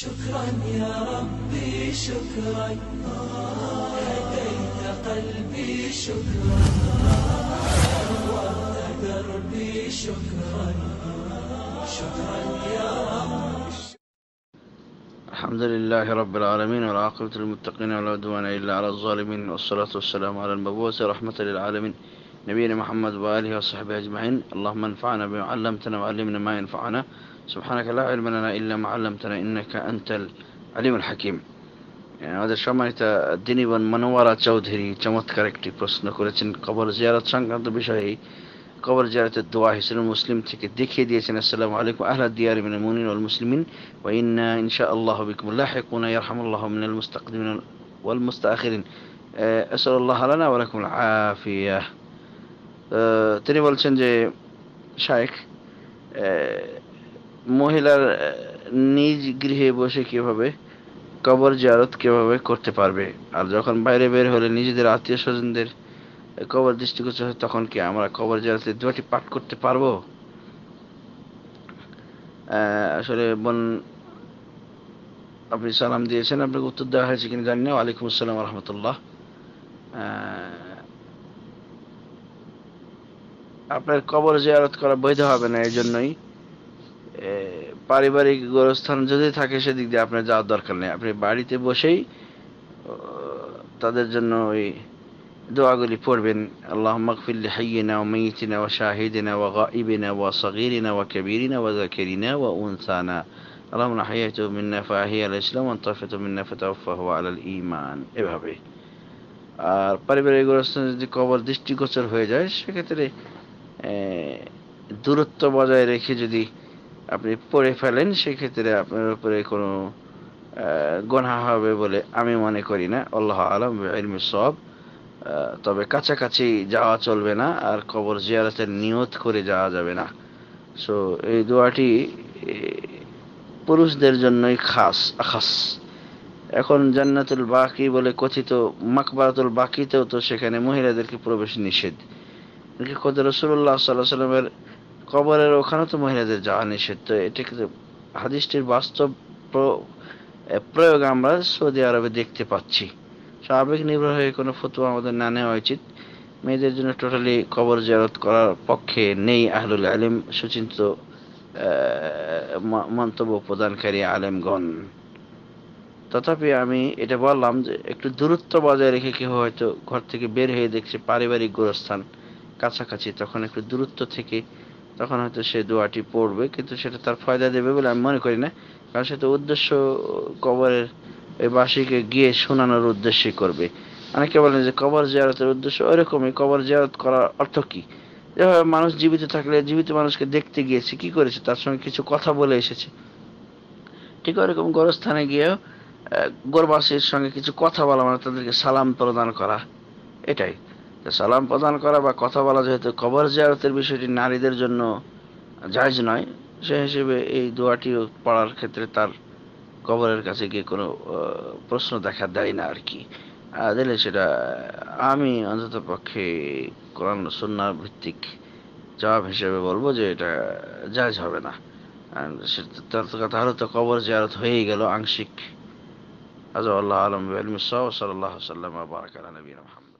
شكرا يا ربي شكرا هديت قلبي شكرا نورت دربي شكرا شكرا يا رب الحمد لله رب العالمين والعاقبة للمتقين ولا عدوان إلا على الظالمين والصلاة والسلام على المبعوث رحمة للعالمين نبينا محمد وآله وصحبه أجمعين اللهم انفعنا بما علمتنا وعلمنا ما ينفعنا سبحانك لا علم لنا إلا ما علمتنا إنك أنت العليم الحكيم আমাদের সম্মানিত দিনী মনোয়ারা চৌধুরী চমৎকার একটি প্রশ্ন করেছেন কবর জিয়ারত সংক্রান্ত বিষয়ে কবর জিয়ারতের দোয়া হিসেবে মুসলিম থেকে দেখিয়ে দিয়েছেন আসসালামু আলাইকুম আহলা দিয়ার মিন মুনিন ওয়াল মুসলিমিন ওয়া ইন্না ইনশাআল্লাহ বিকুম লাহিকুনা ইয়ারহামুল্লাহু মিনাল মুস্তাকদিমিন ওয়াল মুস্তাখিরিন আসসালাল্লাহু আলানা ওয়া লাকুম আফিয়া তিনি বলছেন যে শাইখ মহিলার নিজ গৃহে বসে কিভাবে কবর জিয়ারত কিভাবে করতে পারবে আর যখন বাইরে বের হলে নিজেদের আত্মীয় স্বজনদের কবর দৃষ্টিগোচর হয় তখন কি আমরা কবর জিয়ারতের দুটি পাঠ করতে পারবো আসলে বোন আপনি সালাম দিয়েছেন আপনাকে উত্তর দেওয়া হয়েছে কিনা জানি না ওয়ালাইকুম আসসালাম রহমতুল্লাহ আপনার কবর জিয়ারত করা বৈধ হবে না এই জন্যই পারিবারিক গোরস্থান যদি থাকে সেদিক দিয়ে আপনার যাওয়ার দরকার নেই আপনি বাড়িতে বসেই তাদের জন্য ওই দোয়াগুলি পড়বেন আল্লাহ মকফিল হাইয়িনা ও মিতিনা ও শাহিদিনা ও গাইবিনা ও সগিরিনা ও কবিরিনা ও জাকিরিনা ও উনসানা আল্লাহ হাইয়াত মিন্না ফাহি আল ইসলাম তো মিন্না ফেতাফাহ আল ইমান এভাবে আর পারিবারিক গোরস্থান যদি কবর দৃষ্টিগোচর হয়ে যায় সেক্ষেত্রে দূরত্ব বজায় রেখে যদি আপনি পড়ে ফেলেন সেক্ষেত্রে আপনার উপরে কোনো গোনা হবে বলে আমি মনে করি না আল্লাহ আলম ইলম সব তবে কাছাকাছি যাওয়া চলবে না আর কবর জিয়ারতের নিয়ত করে যাওয়া যাবে না সো এই দোয়াটি পুরুষদের জন্যই খাস খাস এখন জান্নাতুল বাকি বলে কথিত মাকবারাতুল বাকিতেও তো সেখানে মহিলাদেরকে প্রবেশ নিষেধ কত রসুল্লাহ সাল্লাহ সাল্লামের কবরের ওখানে তো মহিলাদের যাওয়া নিষিদ্ধ এটা কিন্তু হাদিসটির বাস্তব প্রয়োগ আমরা সৌদি আরবে দেখতে পাচ্ছি স্বাভাবিক নির্ভর হয়ে কোনো ফতুয়া আমাদের না নেওয়া উচিত মেয়েদের জন্য টোটালি কবর জিয়ারত করার পক্ষে নেই আহলুল আলিম সুচিন্ত মন্তব্য প্রদানকারী আলেমগণ তথাপি আমি এটা বললাম যে একটু দূরত্ব বজায় রেখে কেউ হয়তো ঘর থেকে বের হয়ে দেখছে পারিবারিক গোরস্থান কাছাকাছি তখন একটু দূরত্ব থেকে তখন হয়তো সে দোয়াটি পড়বে কিন্তু সেটা তার ফায়দা দেবে বলে আমি মনে করি না কারণ সে তো উদ্দেশ্য কবরের ওই বাসীকে গিয়ে শোনানোর উদ্দেশ্যে করবে অনেকে বলেন যে কবর জিয়ারতের উদ্দেশ্য ওইরকমই কবর জিয়ারত করার অর্থ কি যেভাবে মানুষ জীবিত থাকলে জীবিত মানুষকে দেখতে গিয়েছে কি করেছে তার সঙ্গে কিছু কথা বলে এসেছে ঠিক ওরকম গোরস্থানে গিয়েও গোরবাসীর সঙ্গে কিছু কথা বলা মানে তাদেরকে সালাম প্রদান করা এটাই সালাম প্রদান করা বা কথা বলা যেহেতু কবর জিয়ারতের বিষয়টি নারীদের জন্য জায়জ নয় সে হিসেবে এই দোয়াটি পড়ার ক্ষেত্রে তার কবরের কাছে গিয়ে কোনো প্রশ্ন দেখা দেয় না আর কি দিলে সেটা আমি অন্তত পক্ষে কোরআন সন্ন্যার ভিত্তিক জবাব হিসেবে বলবো যে এটা জায়জ হবে না তার কথা হলো তো কবর জিয়ারত হয়েই গেল আংশিক আজ আল্লাহ আলম সাল্লাহ সাল্লাম বারাকাল নবীন